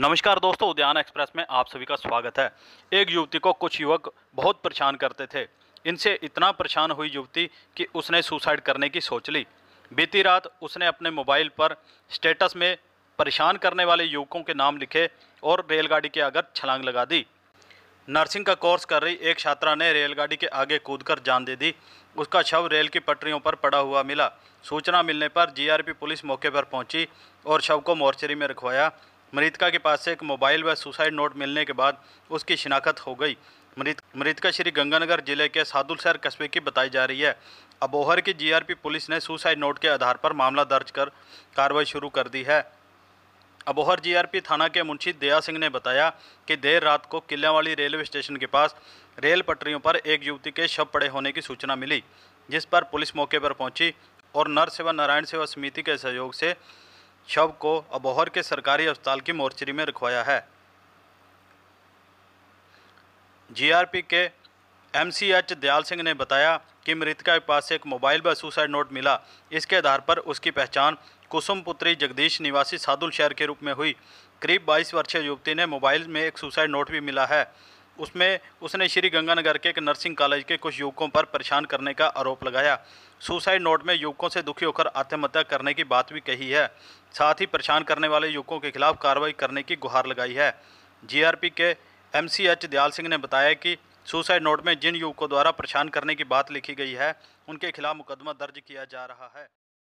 नमस्कार दोस्तों उद्यान एक्सप्रेस में आप सभी का स्वागत है एक युवती को कुछ युवक बहुत परेशान करते थे इनसे इतना परेशान हुई युवती कि उसने सुसाइड करने की सोच ली बीती रात उसने अपने मोबाइल पर स्टेटस में परेशान करने वाले युवकों के नाम लिखे और रेलगाड़ी के अगर छलांग लगा दी नर्सिंग का कोर्स कर रही एक छात्रा ने रेलगाड़ी के आगे कूद जान दे दी उसका शव रेल की पटरियों पर पड़ा हुआ मिला सूचना मिलने पर जीआरपी पुलिस मौके पर पहुंची और शव को मोर्चरी में रखवाया मृतका के पास से एक मोबाइल व सुसाइड नोट मिलने के बाद उसकी शिनाख्त हो गई मृत मृतका श्री गंगानगर जिले के सादुल शहर कस्बे की बताई जा रही है अबोहर की जीआरपी पुलिस ने सुसाइड नोट के आधार पर मामला दर्ज कर कार्रवाई शुरू कर दी है अबोहर जीआरपी थाना के मुंशी दया सिंह ने बताया कि देर रात को किल्यावाली रेलवे स्टेशन के पास रेल पटरियों पर एक युवती के शव पड़े होने की सूचना मिली जिस पर पुलिस मौके पर पहुंची और नर सेवा नारायण सेवा समिति के सहयोग से शव को अबोहर के सरकारी अस्पताल की मोर्चरी में रखवाया है जीआरपी के एमसीएच दयाल सिंह ने बताया कि मृतका के पास से एक मोबाइल पर सुसाइड नोट मिला इसके आधार पर उसकी पहचान कुसुम पुत्री जगदीश निवासी सादुल शहर के रूप में हुई करीब 22 वर्षीय युवती ने मोबाइल में एक सुसाइड नोट भी मिला है उसमें उसने श्री गंगानगर के एक नर्सिंग कॉलेज के कुछ युवकों पर परेशान करने का आरोप लगाया सुसाइड नोट में युवकों से दुखी होकर आत्महत्या करने की बात भी कही है साथ ही परेशान करने वाले युवकों के खिलाफ कार्रवाई करने की गुहार लगाई है जीआरपी के एमसीएच दयाल सिंह ने बताया कि सुसाइड नोट में जिन युवकों द्वारा परेशान करने की बात लिखी गई है उनके खिलाफ मुकदमा दर्ज किया जा रहा है